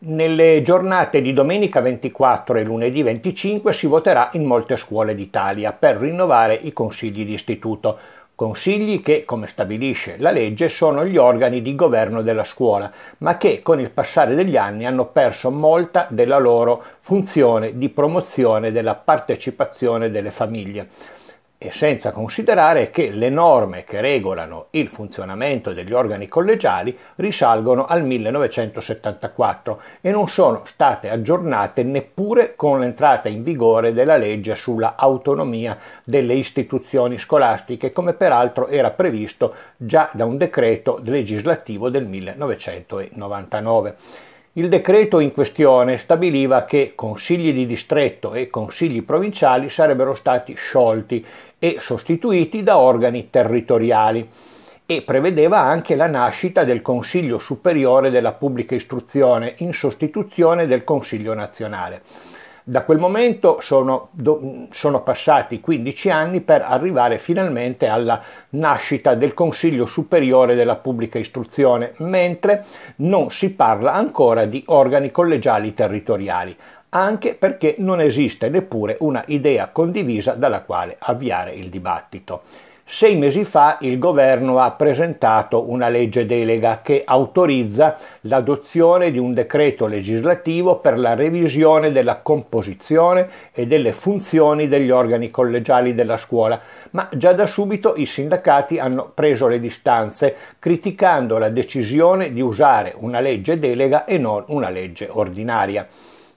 Nelle giornate di domenica 24 e lunedì 25 si voterà in molte scuole d'Italia per rinnovare i consigli di istituto, consigli che, come stabilisce la legge, sono gli organi di governo della scuola, ma che con il passare degli anni hanno perso molta della loro funzione di promozione della partecipazione delle famiglie e senza considerare che le norme che regolano il funzionamento degli organi collegiali risalgono al 1974 e non sono state aggiornate neppure con l'entrata in vigore della legge sulla autonomia delle istituzioni scolastiche, come peraltro era previsto già da un decreto legislativo del 1999. Il decreto in questione stabiliva che consigli di distretto e consigli provinciali sarebbero stati sciolti e sostituiti da organi territoriali e prevedeva anche la nascita del Consiglio Superiore della Pubblica Istruzione in sostituzione del Consiglio Nazionale. Da quel momento sono, do, sono, passati 15 anni per arrivare finalmente alla nascita del Consiglio Superiore della Pubblica Istruzione, mentre non si parla ancora di organi collegiali territoriali, anche perché non esiste neppure una idea condivisa dalla quale avviare il dibattito. Sei mesi fa il governo ha presentato una legge delega che autorizza l'adozione di un decreto legislativo per la revisione della composizione e delle funzioni degli organi collegiali della scuola, ma già da subito i sindacati hanno preso le distanze, criticando la decisione di usare una legge delega e non una legge ordinaria.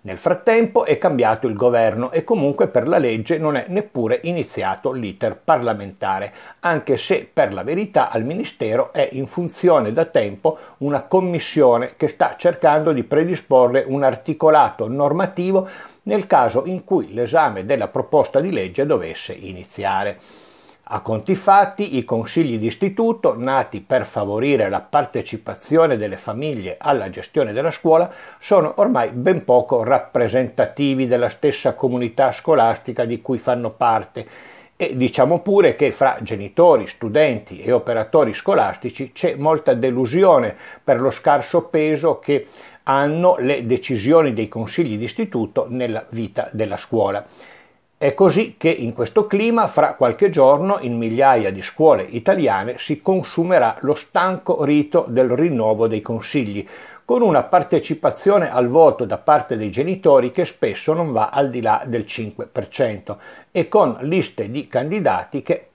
Nel frattempo è cambiato il governo e comunque per la legge non è neppure iniziato l'iter parlamentare, anche se per la verità al Ministero è in funzione da tempo una commissione che sta cercando di predisporre un articolato normativo nel caso in cui l'esame della proposta di legge dovesse iniziare. A conti fatti, i consigli d'istituto, nati per favorire la partecipazione delle famiglie alla gestione della scuola, sono ormai ben poco rappresentativi della stessa comunità scolastica di cui fanno parte e diciamo pure che fra genitori, studenti e operatori scolastici c'è molta delusione per lo scarso peso che hanno le decisioni dei consigli d'istituto nella vita della scuola. È così che in questo clima fra qualche giorno in migliaia di scuole italiane si consumerà lo stanco rito del rinnovo dei consigli, con una partecipazione al voto da parte dei genitori che spesso non va al di là del 5% e con liste di candidati che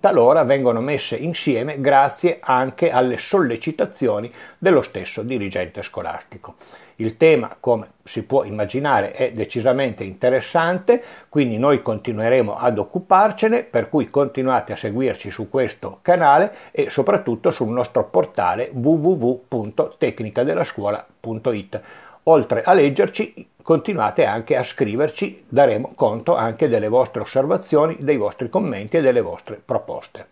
talora vengono messe insieme grazie anche alle sollecitazioni dello stesso dirigente scolastico. Il tema, come si può immaginare, è decisamente interessante, quindi noi continueremo ad occuparcene, per cui continuate a seguirci su questo canale e soprattutto sul nostro portale www.tecnicadelascuola.it oltre a leggerci continuate anche a scriverci, daremo conto anche delle vostre osservazioni, dei vostri commenti e delle vostre proposte.